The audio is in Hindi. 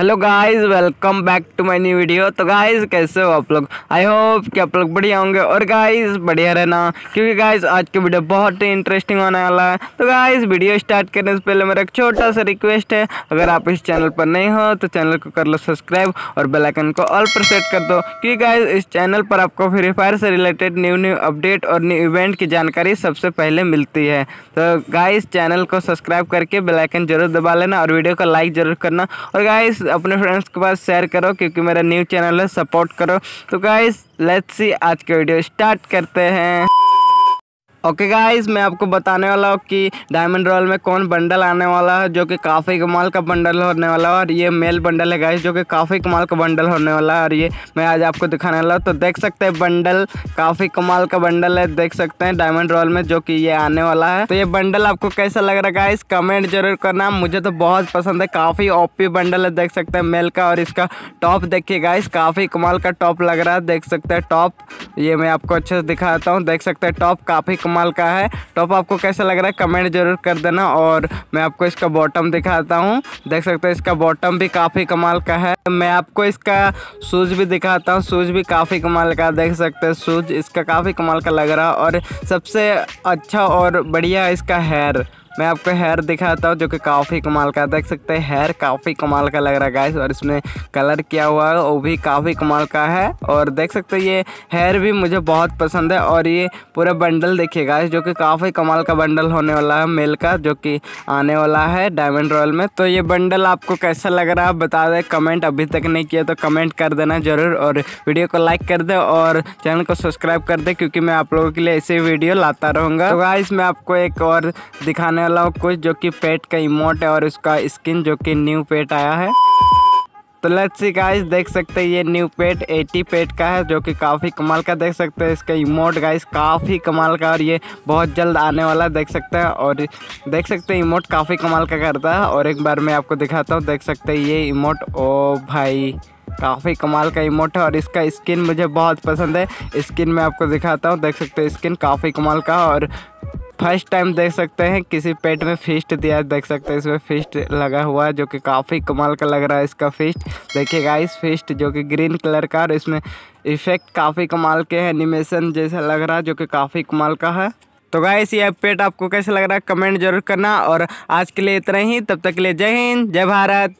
hello guys welcome back to my new video तो गाइस कैसे हो आप लोग आई होप कि आप लोग बढ़िया होंगे और गाइस बढ़िया रहना क्योंकि गाइस आज की वीडियो बहुत ही इंटरेस्टिंग होने वाला है तो गाइस वीडियो स्टार्ट करने से पहले मेरा एक छोटा सा रिक्वेस्ट है अगर आप इस चैनल पर नहीं हो तो चैनल को कर लो सब्सक्राइब और बेलाइकन को ऑल पर सेट कर दो क्योंकि गाइज इस चैनल पर आपको फ्री फायर से रिलेटेड न्यू न्यू अपडेट और न्यू इवेंट की जानकारी सबसे पहले मिलती है तो गाइज चैनल को सब्सक्राइब करके बेलाइकन जरूर दबा लेना और वीडियो को लाइक जरूर करना और गाइज अपने फ्रेंड्स के पास शेयर करो क्योंकि मेरा न्यू चैनल है सपोर्ट करो तो गाइज लेट्स सी आज का वीडियो स्टार्ट करते हैं ओके okay गाइस मैं आपको बताने वाला हूँ कि डायमंड रॉयल में कौन बंडल आने वाला है जो कि काफ़ी कमाल का बंडल होने वाला है और ये मेल बंडल है गाइस जो कि काफ़ी कमाल का बंडल होने वाला है और ये मैं आज आपको दिखाने वाला हूँ तो देख सकते हैं बंडल काफ़ी कमाल का बंडल है देख सकते हैं डायमंड रॉयल में जो कि ये आने वाला है तो ये बंडल आपको कैसा लग रहा है गाइस कमेंट जरूर करना मुझे तो बहुत पसंद है काफ़ी ओपी बंडल है देख सकते हैं मेल का और इसका टॉप देखिए गाइस काफ़ी कमाल का टॉप लग रहा है देख सकते हैं टॉप ये मैं आपको अच्छे से दिखाता हूँ देख सकते हैं टॉप काफ़ी कमाल का है टॉप आपको कैसा लग रहा है कमेंट जरूर कर देना और मैं आपको इसका बॉटम दिखाता हूँ देख सकते हो इसका बॉटम भी काफ़ी कमाल का है मैं आपको इसका शूज़ भी दिखाता हूँ शूज़ भी काफ़ी कमाल का देख सकते हैं शूज़ इसका काफ़ी कमाल का लग रहा और सबसे अच्छा और बढ़िया इसका हेयर मैं आपको हेयर दिखाता हूँ जो कि काफ़ी कमाल का देख सकते हैं हेयर काफ़ी कमाल का लग रहा है गाइस और इसमें कलर किया हुआ है वो भी काफ़ी कमाल का है और देख सकते हैं ये हेयर भी मुझे बहुत पसंद है और ये पूरा बंडल देखिए गाइस जो कि काफ़ी कमाल का बंडल होने वाला है मेल का जो कि आने वाला है डायमंड रॉयल में तो ये बंडल आपको कैसा लग रहा है बता दें कमेंट अभी तक नहीं किया तो कमेंट कर देना ज़रूर और वीडियो को लाइक कर दे और चैनल को सब्सक्राइब कर दे क्योंकि मैं आप लोगों के लिए ऐसे वीडियो लाता रहूँगा तो गाइस मैं आपको एक और दिखाने दिखाने वाला हूँ कुछ जो कि पेट का इमोट है और उसका स्किन जो कि न्यू पेट आया है तो लेट्स सी गाइस देख सकते हैं ये न्यू पेट 80 पेट का है जो कि काफ़ी कमाल का देख सकते हैं इसका इमोट गाइस काफ़ी कमाल का और ये बहुत जल्द आने वाला देख सकते हैं और देख सकते हैं इमोट काफ़ी कमाल का करता है और एक बार मैं आपको दिखाता हूँ देख सकते हैं ये इमोट ओ भाई काफ़ी कमाल का इमोट है और इसका स्किन मुझे बहुत पसंद है स्किन मैं आपको दिखाता हूँ देख सकते हैं स्किन काफ़ी कमाल का और फर्स्ट टाइम देख सकते हैं किसी पेट में फिस्ट दिया देख सकते हैं इसमें फिस्ट लगा हुआ है जो कि काफ़ी कमाल का लग रहा है इसका फिस्ट देखिए गाइस फिस्ट जो कि ग्रीन कलर का और इसमें इफेक्ट काफ़ी कमाल के हैं एनिमेशन जैसा लग रहा है जो कि काफ़ी कमाल का है तो गाइस ये पेट आपको कैसा लग रहा है कमेंट जरूर करना और आज के लिए इतना ही तब तक के लिए जय हिंद जय भारत